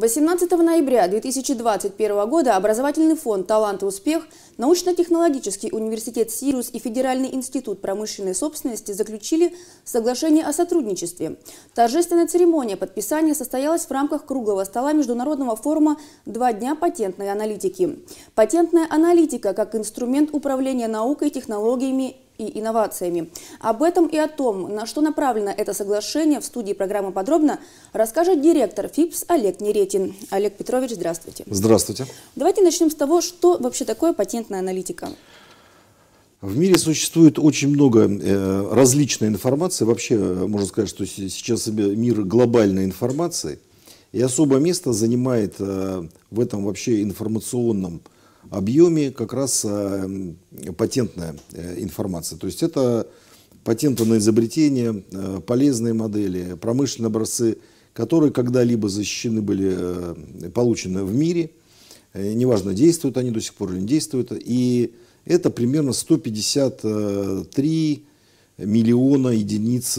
18 ноября 2021 года образовательный фонд «Талант и успех», научно-технологический университет Сириус и Федеральный институт промышленной собственности заключили соглашение о сотрудничестве. Торжественная церемония подписания состоялась в рамках круглого стола международного форума «Два дня патентной аналитики». Патентная аналитика как инструмент управления наукой, технологиями и инновациями. Об этом и о том, на что направлено это соглашение, в студии программы «Подробно» расскажет директор ФИПС Олег Неретин. Олег Петрович, здравствуйте. Здравствуйте. Давайте начнем с того, что вообще такое патентная аналитика. В мире существует очень много э, различной информации. Вообще, э, можно сказать, что сейчас мир глобальной информации. И особое место занимает э, в этом вообще информационном объеме как раз э, патентная э, информация. То есть это патенты на изобретения, э, полезные модели, промышленные образцы, которые когда-либо защищены были, получены в мире. Неважно, действуют они до сих пор или не действуют. И это примерно 153 миллиона единиц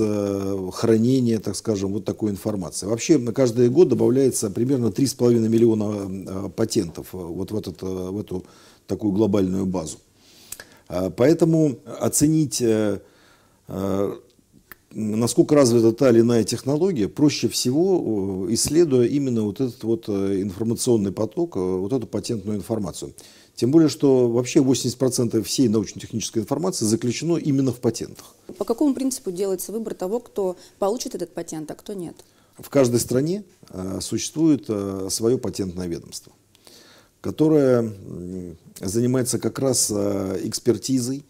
хранения, так скажем, вот такой информации. Вообще на каждый год добавляется примерно 3,5 миллиона а, патентов э, вот в, этот, э, в эту такую глобальную базу. А, поэтому оценить, э, насколько развита та или иная технология, проще всего исследуя именно вот этот вот информационный поток, вот эту патентную информацию. Тем более, что вообще 80% всей научно-технической информации заключено именно в патентах. По какому принципу делается выбор того, кто получит этот патент, а кто нет? В каждой стране э, существует э, свое патентное ведомство, которое занимается как раз э, экспертизой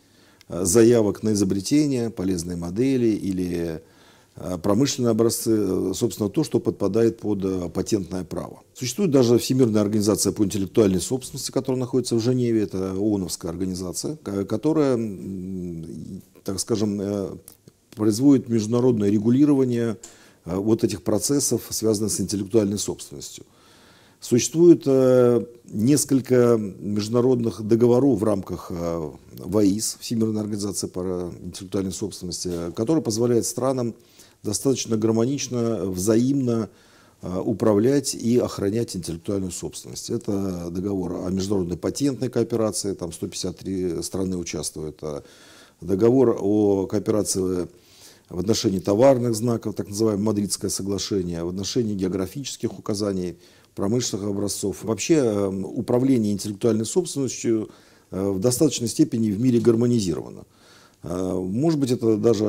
заявок на изобретения, полезные модели или Э, промышленные образцы, э, собственно, то, что подпадает под э, патентное право. Существует даже Всемирная организация по интеллектуальной собственности, которая находится в Женеве, это ООНовская организация, которая, так скажем, производит международное регулирование вот этих процессов, связанных с интеллектуальной собственностью. Существует несколько международных договоров в рамках ВАИС, Всемирной организации по интеллектуальной собственности, которые позволяют странам достаточно гармонично, взаимно э, управлять и охранять интеллектуальную собственность. Это договор о международной патентной кооперации, там 153 страны участвуют, а договор о кооперации в отношении товарных знаков, так называемое Мадридское соглашение, в отношении географических указаний, промышленных образцов. Вообще э, управление интеллектуальной собственностью э, в достаточной степени в мире гармонизировано. Э, может быть, это даже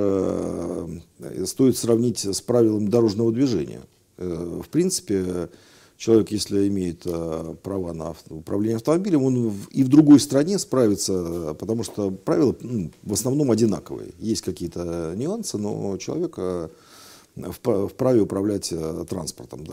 э, стоит сравнить с правилами дорожного движения. Э, в принципе, человек, если имеет права на управление автомобилем, он и в другой стране справится, потому что правила ну, в основном одинаковые. Есть какие-то нюансы, но человек вправе управлять транспортом.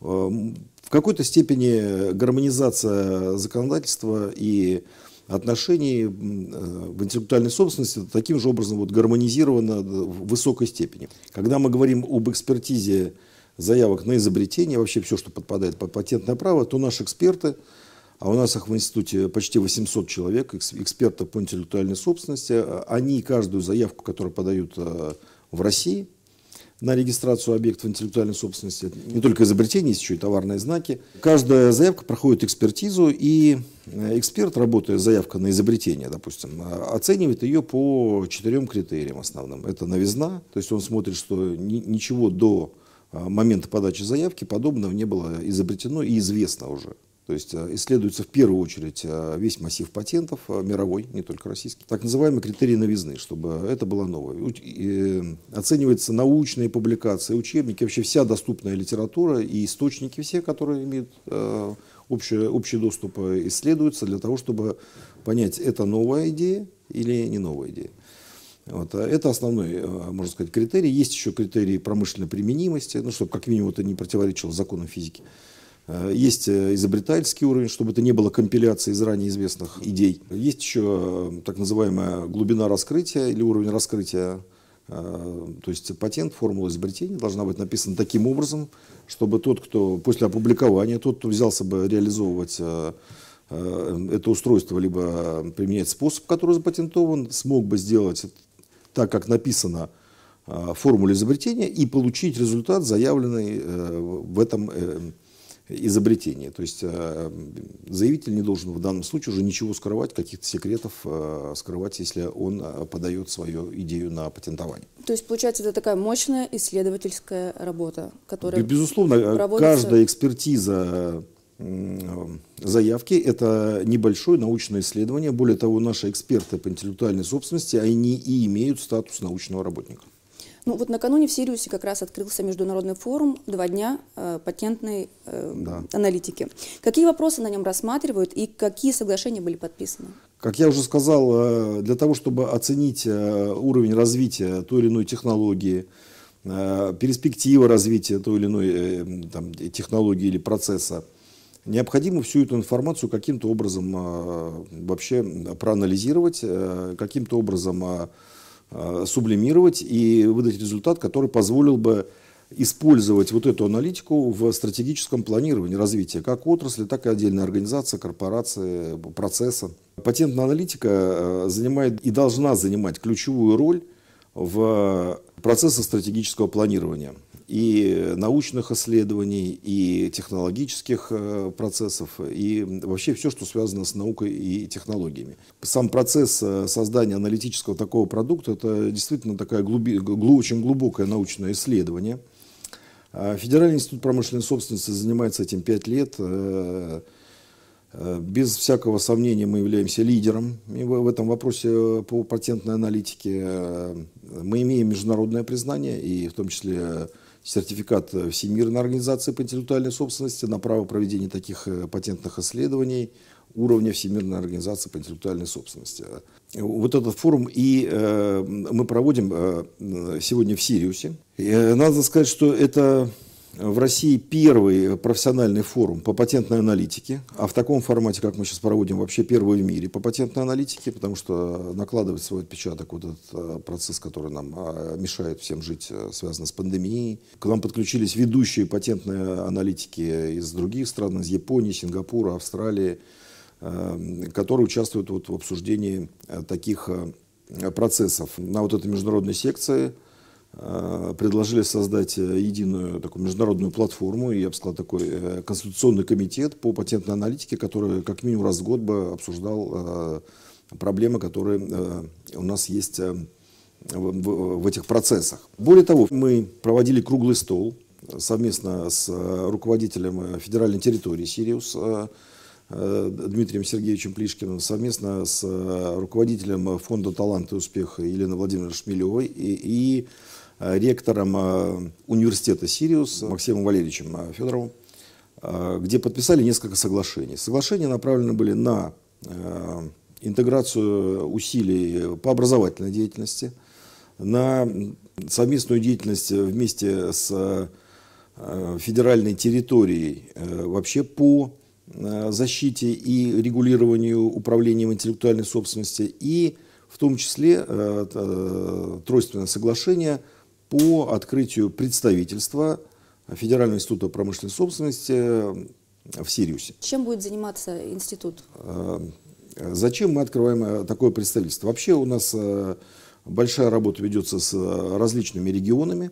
В какой-то степени гармонизация законодательства и отношении э, в интеллектуальной собственности таким же образом вот гармонизировано в высокой степени. Когда мы говорим об экспертизе заявок на изобретение, вообще все, что подпадает под патентное право, то наши эксперты, а у нас их в институте почти 800 человек, экспертов по интеллектуальной собственности, а они каждую заявку, которую подают э, в России, на регистрацию объектов интеллектуальной собственности. Это не только изобретения, есть еще и товарные знаки. Каждая заявка проходит экспертизу, и э, эксперт, работая заявка на изобретение, допустим, э, оценивает ее по четырем критериям основным. Это новизна, то есть он смотрит, что ничего до э, момента подачи заявки подобного не было изобретено и известно уже. То есть э, исследуется в первую очередь э, весь массив патентов э, мировой, не только российский. Так называемые критерии новизны, чтобы это было новое. И оцениваются научные публикации, учебники, вообще вся доступная литература и источники все, которые имеют общий, общий доступ, исследуются для того, чтобы понять, это новая идея или не новая идея. Вот. Это основной, можно сказать, критерий. Есть еще критерии промышленной применимости, ну, чтобы как минимум это не противоречило законам физики. Э, есть э, изобретательский уровень, чтобы это не было компиляции из ранее известных идей. Есть еще э, так называемая глубина раскрытия или уровень раскрытия. То есть патент, формула изобретения должна быть написана таким образом, чтобы тот, кто после опубликования, тот, кто взялся бы реализовывать это устройство, либо применять способ, который запатентован, смог бы сделать так, как написано в формуле изобретения и получить результат, заявленный в этом изобретение. То есть э, заявитель не должен в данном случае уже ничего скрывать, каких-то секретов э, скрывать, если он э, подает свою идею на патентование. То есть, получается, это такая мощная исследовательская работа, которая Безусловно, проводится... каждая экспертиза заявки. Это небольшое научное исследование. Более того, наши эксперты по интеллектуальной собственности, они и имеют статус научного работника. Ну вот накануне в Сириусе как раз открылся международный форум «Два дня э, патентной э, да. аналитики». Какие вопросы на нем рассматривают и какие соглашения были подписаны? Как я уже сказал, э, для того, чтобы оценить э, уровень развития той или иной технологии, э, перспективы развития той или иной там, технологии или процесса, необходимо всю эту информацию каким-то образом вообще проанализировать, каким-то образом Э, сублимировать и выдать результат, который позволил бы использовать вот эту аналитику в стратегическом планировании развития как отрасли, так и отдельной организации, корпорации, процесса. Патентная аналитика э, занимает и должна занимать ключевую роль в процессе стратегического планирования и научных исследований, и технологических э, процессов, и вообще все, что связано с наукой и технологиями. Сам процесс э, создания аналитического такого продукта – это действительно такая глуби, очень глубокое научное исследование. А Федеральный институт промышленной собственности занимается этим 5 лет. Э, без всякого сомнения мы являемся лидером в этом вопросе по патентной аналитике. Мы имеем международное признание, и в том числе сертификат э, Всемирной организации по интеллектуальной собственности на право проведения таких э, патентных исследований уровня Всемирной организации по интеллектуальной собственности. Э, вот этот форум и э, мы проводим э, сегодня в Сириусе. И, э, надо сказать, что это в России первый профессиональный форум по патентной аналитике, а в таком формате, как мы сейчас проводим, вообще первый в мире по патентной аналитике, потому что накладывает свой отпечаток вот этот э, процесс, который нам э, мешает всем жить, э, связан с пандемией. К нам подключились ведущие патентные аналитики из других стран, из Японии, Сингапура, Австралии, которые участвуют вот в обсуждении таких процессов. На вот этой международной секции – Э, предложили создать э, единую такую международную платформу, я бы сказал, такой э, конституционный комитет по патентной аналитике, который как минимум раз в год бы обсуждал проблемы, которые у нас есть в этих процессах. Более того, мы проводили круглый стол совместно с руководителем федеральной территории «Сириус» Дмитрием Сергеевичем Плишкиным, совместно с руководителем фонда «Талант и успех» Еленой Владимировной Шмелевой и, и Э, ректором э, университета «Сириус» Максимом Валерьевичем э, Федоровым, где подписали несколько соглашений. Соглашения направлены были на интеграцию усилий по образовательной деятельности, на совместную деятельность вместе с федеральной территорией вообще по защите и регулированию управлением интеллектуальной собственности и в том числе тройственное соглашение – по открытию представительства Федерального института промышленной собственности э, в Сириусе. Чем будет заниматься институт? Э, зачем мы открываем э, такое представительство? Вообще у нас большая работа ведется с различными регионами.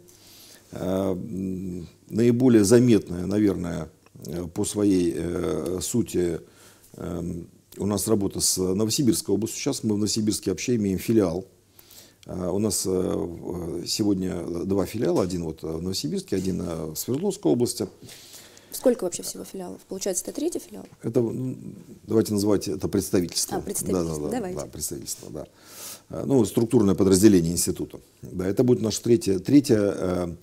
Наиболее заметная, наверное, по своей сути у нас работа с Новосибирской областью. Сейчас мы в Новосибирске вообще имеем филиал Э, у нас э, э, сегодня два филиала, один вот в Новосибирске, один в Свердловской области. Сколько вообще всего филиалов? Получается, это третий филиал? Это, давайте называть это представительство. А, представительство, да, да, давайте. Да, представительство, да. Ну, структурное подразделение института. Да, это будет наше третье, третье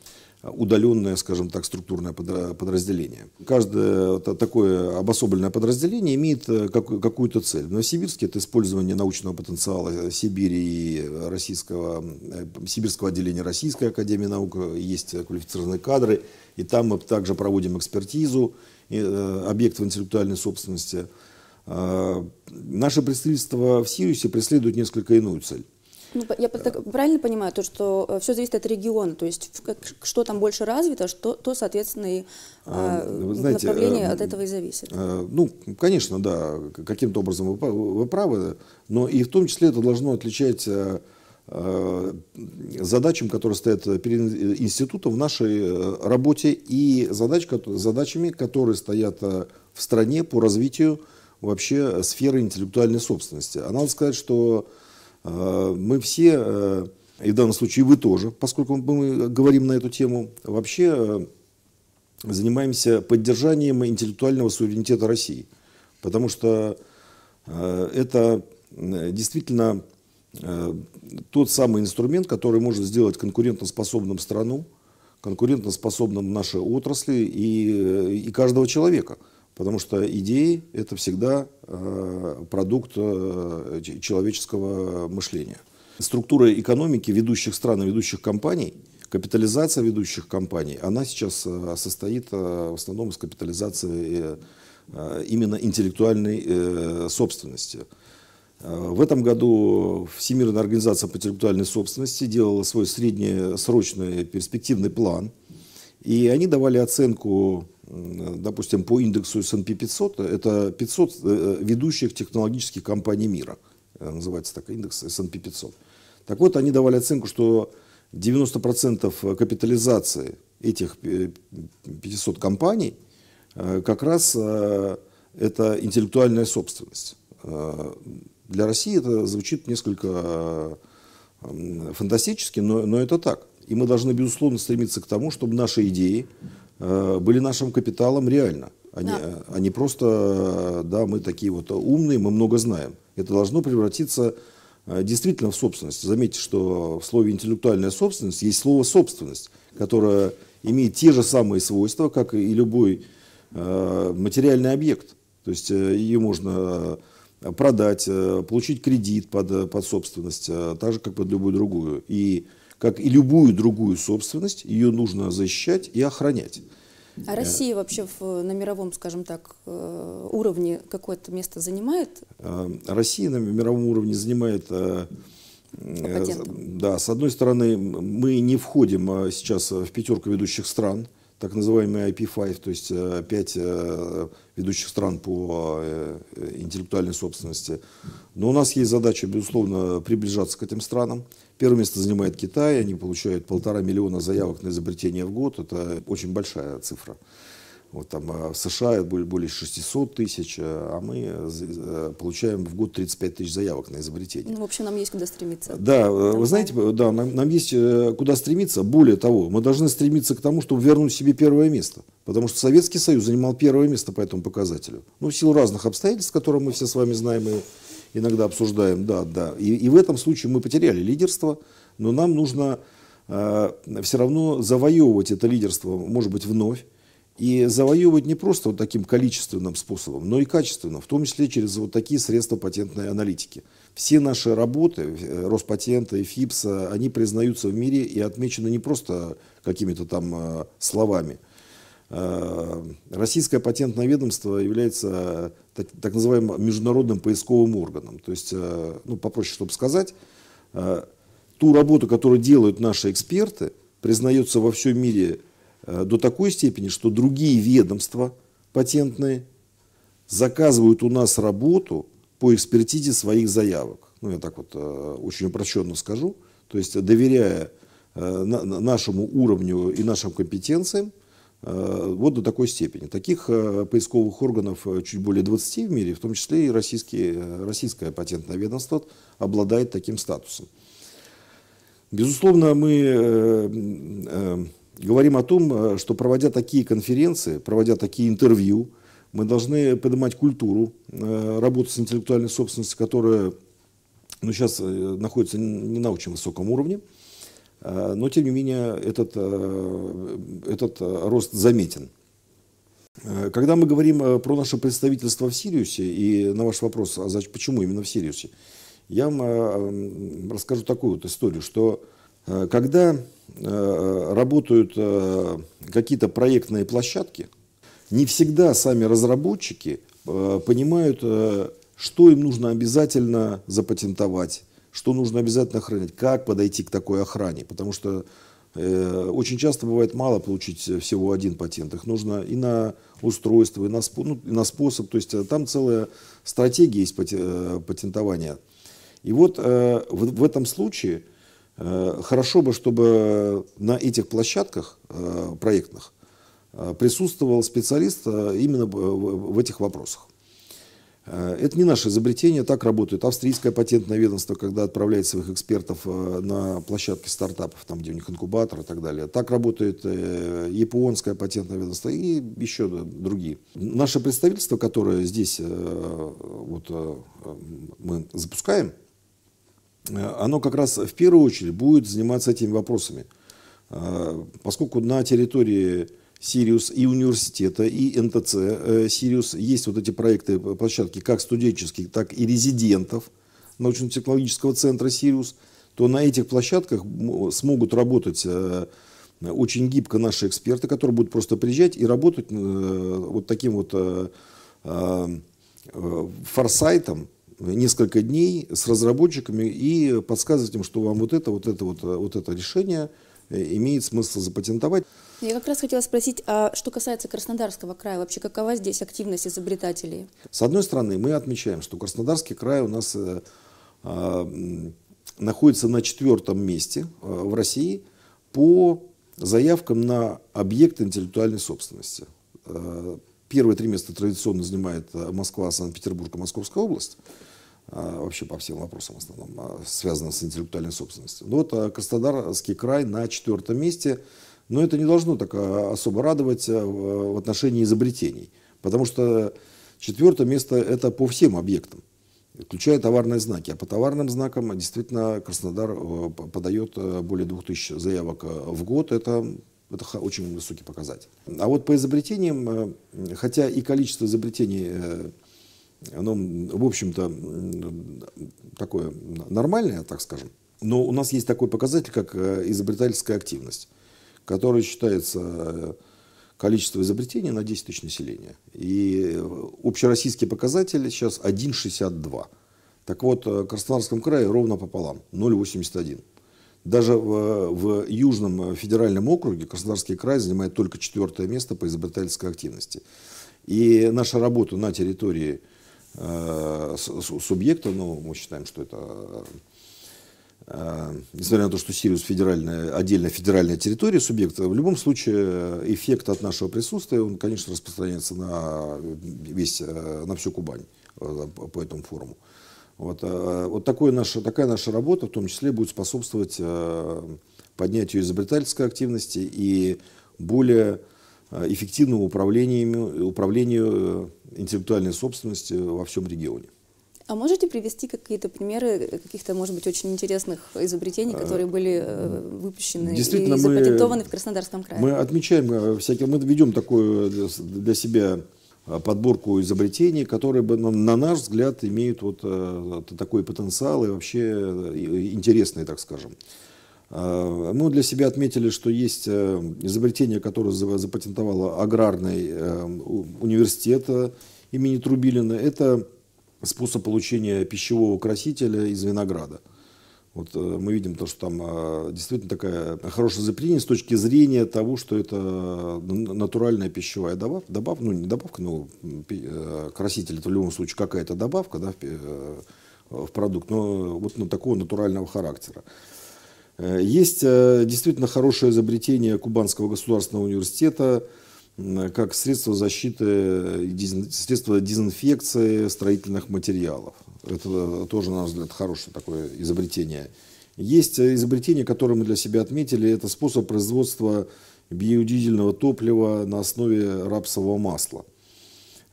удаленное, скажем так, структурное подразделение. Каждое такое обособленное подразделение имеет э, какую-то цель. В Новосибирске это использование научного потенциала Сибири и российского, э, сибирского отделения Российской Академии Наук, есть квалифицированные кадры, и там мы также проводим экспертизу э, объектов интеллектуальной собственности. А, наше представительство в Сириусе преследует несколько иную цель. Ну, я так, правильно понимаю, то, что э, все зависит от региона, то есть как, что там больше развито, что, то, соответственно, и а, а знаете, направление э, от этого и зависит. Э, ну, конечно, да, каким-то образом вы, вы правы, но и в том числе это должно отличать задачам, которые стоят перед институтом в нашей работе и задач, задачами, которые стоят в стране по развитию вообще сферы интеллектуальной собственности. А надо сказать, что Э, мы все, э, и в данном случае вы тоже, поскольку мы говорим на эту тему, вообще э, занимаемся поддержанием интеллектуального суверенитета России. Потому что это действительно тот самый инструмент, который может сделать конкурентоспособным страну, конкурентоспособным наши отрасли и, и каждого человека – Потому что идеи – это всегда э, продукт э, человеческого мышления. Структура экономики ведущих стран и ведущих компаний, капитализация ведущих компаний, она сейчас э, состоит в основном из капитализации именно интеллектуальной собственности. В этом году Всемирная организация по интеллектуальной собственности делала свой среднесрочный перспективный план, и они давали оценку допустим, по индексу S&P 500, это 500 э, э, ведущих технологических компаний мира, э, называется так индекс S&P 500. Так вот, они давали оценку, что 90% капитализации этих 500 компаний как раз это интеллектуальная собственность. Для России это звучит несколько фантастически, но, но это так. И мы должны, безусловно, стремиться к тому, чтобы наши идеи, Э, были нашим капиталом реально. Они, да. Э, они просто, э, да, мы такие вот умные, мы много знаем. Это должно превратиться действительно в собственность. Заметьте, что в слове интеллектуальная собственность есть слово собственность, которое имеет те же самые свойства, как и любой материальный объект. То есть ее можно продать, получить кредит под, под собственность, так же, как под любую другую. И как и любую другую собственность, ее нужно защищать и охранять. А Россия вообще в, на мировом, скажем так, э, уровне какое-то место занимает? А, Россия на мировом уровне занимает... Э, э, да, с одной стороны, мы не входим сейчас в пятерку ведущих стран, так называемые IP5, то есть пять ведущих стран по интеллектуальной собственности. Но у нас есть задача, безусловно, приближаться к этим странам. Первое место занимает Китай, они получают полтора миллиона заявок на изобретение в год, это очень большая цифра. Вот там а, в США это будет более 600 тысяч, а, а мы э, э, получаем в год 35 тысяч заявок на изобретение. Ну, в общем, нам есть куда стремиться. Да, э, там, вы знаете, да, нам, нам есть куда стремиться. Более того, мы должны стремиться к тому, чтобы вернуть себе первое место. Потому что Советский Союз занимал первое место по этому показателю. Ну, в силу разных обстоятельств, которые мы все с вами знаем и иногда обсуждаем, да, да. И, и в этом случае мы потеряли лидерство, но нам нужно э, все равно завоевывать это лидерство, может быть, вновь. И завоевывать не просто вот таким количественным способом, но и качественным, в том числе через вот такие средства патентной аналитики. Все наши работы, э, Роспатента и ФИПСа, они признаются в мире и отмечены не просто какими-то там э, словами – Э, российское патентное ведомство является э, так, так называемым международным поисковым органом. То есть, э, ну, попроще, чтобы сказать, ту работу, которую делают наши эксперты, признается во всем мире до такой степени, что другие ведомства патентные заказывают у нас работу по экспертизе своих заявок. Ну, я так вот очень упрощенно скажу. То есть, доверяя нашему уровню и нашим компетенциям, Э, вот до такой степени. Таких э, поисковых органов э, чуть более 20 в мире, в том числе и российские, российское патентное ведомство обладает таким статусом. Безусловно, мы говорим о том, что проводя такие конференции, проводя такие интервью, мы должны поднимать культуру работы с интеллектуальной собственностью, которая ну, сейчас находится не на очень высоком уровне. Э, но, тем не менее, этот, э, этот э, рост заметен. Когда мы говорим про наше представительство в Сириусе, и на ваш вопрос, а значит, почему именно в Сириусе, я вам расскажу такую вот историю, что когда работают какие-то проектные площадки, не всегда сами разработчики понимают, что им нужно обязательно запатентовать, что нужно обязательно охранять, как подойти к такой охране, потому что э, очень часто бывает мало получить э, всего один патент, их нужно и на устройство, и на, ну, и на способ, то есть э, там целая стратегия есть э, патентования. И вот э, в, в этом случае э, хорошо бы, чтобы на этих площадках э, проектных присутствовал специалист именно в этих вопросах. Э, это не наше изобретение, так работает австрийское патентное ведомство, когда отправляет своих экспертов э, на площадки стартапов, там, где у них инкубатор и так далее. Так работает э, японское патентное ведомство и еще другие. Наше представительство, которое здесь вот, мы запускаем, оно как раз в первую очередь будет заниматься этими вопросами. Поскольку на территории Сириус, и университета, и НТЦ э, Сириус. Есть вот эти проекты, э, площадки как студенческих, так и резидентов научно-технологического центра Сириус. То на этих площадках смогут работать э, очень гибко наши эксперты, которые будут просто приезжать и работать вот таким вот форсайтом несколько дней с разработчиками и подсказывать им, что вам вот это, вот это, вот, вот это решение – Э, имеет смысл запатентовать. Я как раз хотела спросить, а что касается Краснодарского края, вообще какова здесь активность изобретателей? С одной стороны, мы отмечаем, что Краснодарский край у нас э, э, находится на четвертом месте э, в России по заявкам на объекты интеллектуальной собственности. Э, Первые три места традиционно занимает э, Москва, Санкт-Петербург и Московская область. А, вообще по всем вопросам в основном, а, связанным с интеллектуальной собственностью. Ну вот а, Краснодарский край на четвертом месте, но это не должно так особо радовать в отношении изобретений, потому что четвертое место это по всем объектам, включая товарные знаки. А по товарным знакам действительно Краснодар э, подает э, более 2000 заявок э, в год, это это очень высокий показатель. А вот по изобретениям, хотя и количество изобретений оно, в общем-то, такое нормальное, так скажем. Но у нас есть такой показатель, как э, изобретательская активность, который считается э, количество изобретений на 10 тысяч населения. И э, общероссийский показатель сейчас 1,62. Так вот, в Краснодарском крае ровно пополам, 0,81. Даже в, в Южном федеральном округе Краснодарский край занимает только четвертое место по изобретательской активности. И наша работа на территории Э, субъекта, но мы считаем, что это э, несмотря на то, что Сириус федеральная, отдельная федеральная территория субъекта, в любом случае э, эффект от нашего присутствия, он, конечно, распространяется на, весь, на всю Кубань по этому форуму. Вот, вот такое наша, такая наша работа в том числе будет способствовать поднятию изобретательской активности и более эффективному управлению, управлению интеллектуальной собственности во всем регионе. А можете привести какие-то примеры каких-то, может быть, очень интересных изобретений, а, которые были э, выпущены и запатентованы мы, в Краснодарском крае? Мы отмечаем э, всякие, мы ведем такую для себя э, подборку изобретений, которые, ну, на наш взгляд, имеют вот такой потенциал и вообще интересные, так скажем. А, мы для себя отметили, что есть э, изобретение, которое запатентовало аграрный э, университет э, имени Трубилина. Это способ получения пищевого красителя из винограда. Вот мы видим то, что там действительно такая хорошая изобретение с точки зрения того, что это натуральная пищевая добавка, добавка ну не добавка, но краситель это в любом случае какая-то добавка да, в продукт, но вот на такого натурального характера. Э, есть э, действительно хорошее изобретение Кубанского государственного университета, как средство защиты, э, средство дезинфекции строительных материалов. Это тоже, на наш взгляд, хорошее такое изобретение. Есть изобретение, которое мы для себя отметили, это способ производства биодизельного топлива на основе рапсового масла.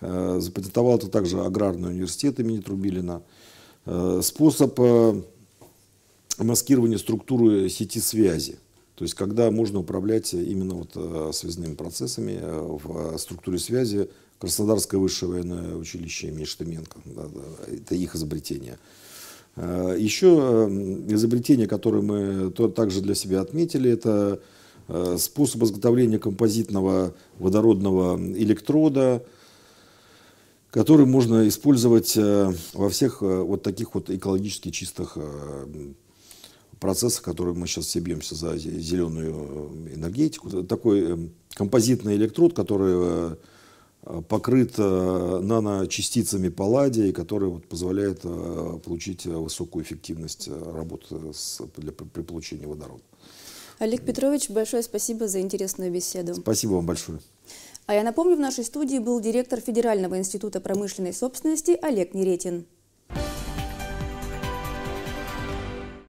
Запатентовал это также аграрный университет имени Трубилина. Способ маскирование структуры сети связи. То есть, когда можно управлять именно вот э, связными процессами э, в э, структуре связи Краснодарское высшее военное училище имени Штыменко. Да, да, это их изобретение. Еще изобретение, которое мы также для себя отметили, это способ изготовления композитного водородного электрода, который можно использовать во всех вот таких вот экологически чистых процесса, который мы сейчас все бьемся за зеленую э, энергетику. Такой э, композитный электрод, который э, покрыт наночастицами палладия, который вот позволяет получить высокую эффективность работы с, для, при получении водорода. Олег Петрович, большое спасибо за интересную беседу. Спасибо вам большое. А я напомню, в нашей студии был директор Федерального института промышленной собственности Олег Неретин.